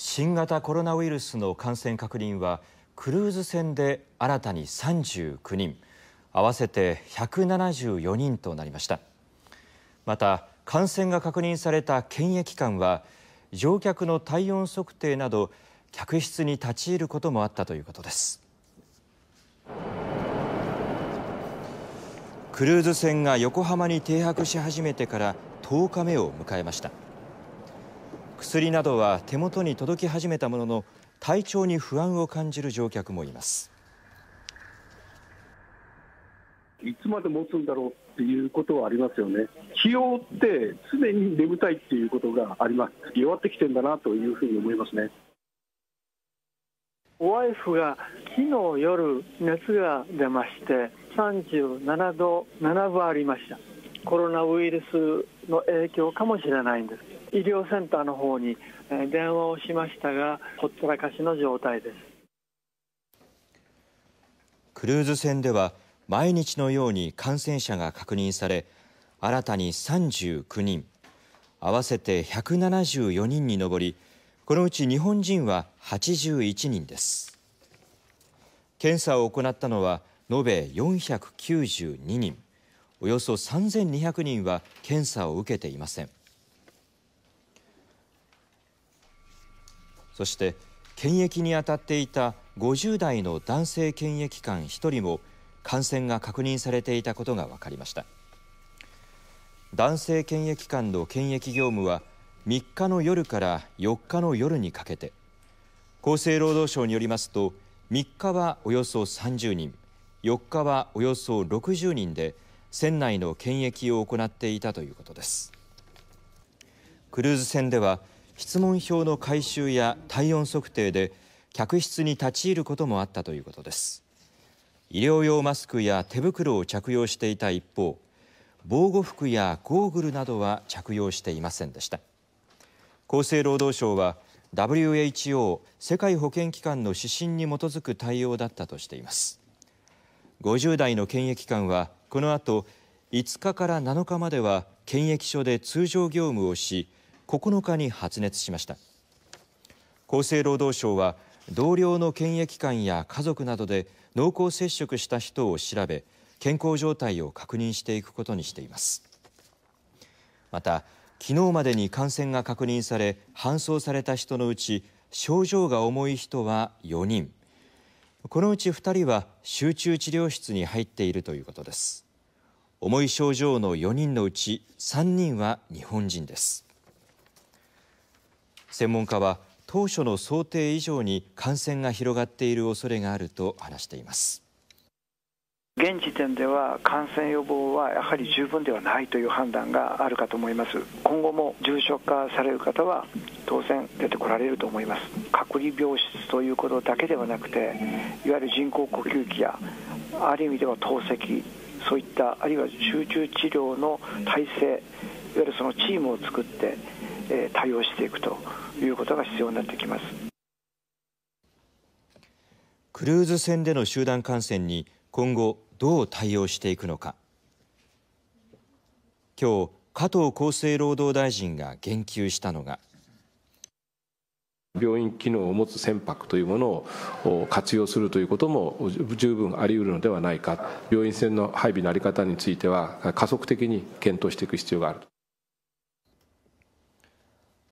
新型コロナウイルスの感染確認はクルーズ船で新たに39人合わせて174人となりましたまた感染が確認された検疫官は乗客の体温測定など客室に立ち入ることもあったということですクルーズ船が横浜に停泊し始めてから10日目を迎えました薬などは手元に届き始めたものの体調に不安を感じる乗客もいますいつまで持つんだろうっていうことはありますよね、気を用って常に眠たいっていうことがあります、弱ってきてんだなというふうに思いますね。おワイフが昨日夜、熱が出まして、37度7分ありました、コロナウイルスの影響かもしれないんです。医療センターの方に電話をしましたがほったらかしの状態ですクルーズ船では毎日のように感染者が確認され新たに39人合わせて174人に上りこのうち日本人は81人です検査を行ったのは延べ492人およそ3200人は検査を受けていませんそして検疫に当たっていた50代の男性検疫官1人も感染が確認されていたことが分かりました男性検疫官の検疫業務は3日の夜から4日の夜にかけて厚生労働省によりますと3日はおよそ30人4日はおよそ60人で船内の検疫を行っていたということですクルーズ船では質問票の回収や体温測定で客室に立ち入ることもあったということです医療用マスクや手袋を着用していた一方防護服やゴーグルなどは着用していませんでした厚生労働省は WHO 世界保健機関の指針に基づく対応だったとしています50代の検疫官はこの後5日から7日までは検疫所で通常業務をし9日に発熱しました厚生労働省は同僚の検疫官や家族などで濃厚接触した人を調べ健康状態を確認していくことにしていますまた昨日までに感染が確認され搬送された人のうち症状が重い人は4人このうち2人は集中治療室に入っているということです重い症状の4人のうち3人は日本人です専門家は当初の想定以上に感染が広がっている恐れがあると話しています現時点では感染予防はやはり十分ではないという判断があるかと思います今後も重症化される方は当然出てこられると思います隔離病室ということだけではなくていわゆる人工呼吸器やある意味では透析そういったあるいは集中治療の体制いわゆるそのチームを作ってえ対応していくということが必要になってきますクルーズ船での集団感染に今後どう対応していくのか今日加藤厚生労働大臣が言及したのが病院機能を持つ船舶というものを活用するということも十分あり得るのではないか病院船の配備のあり方については加速的に検討していく必要がある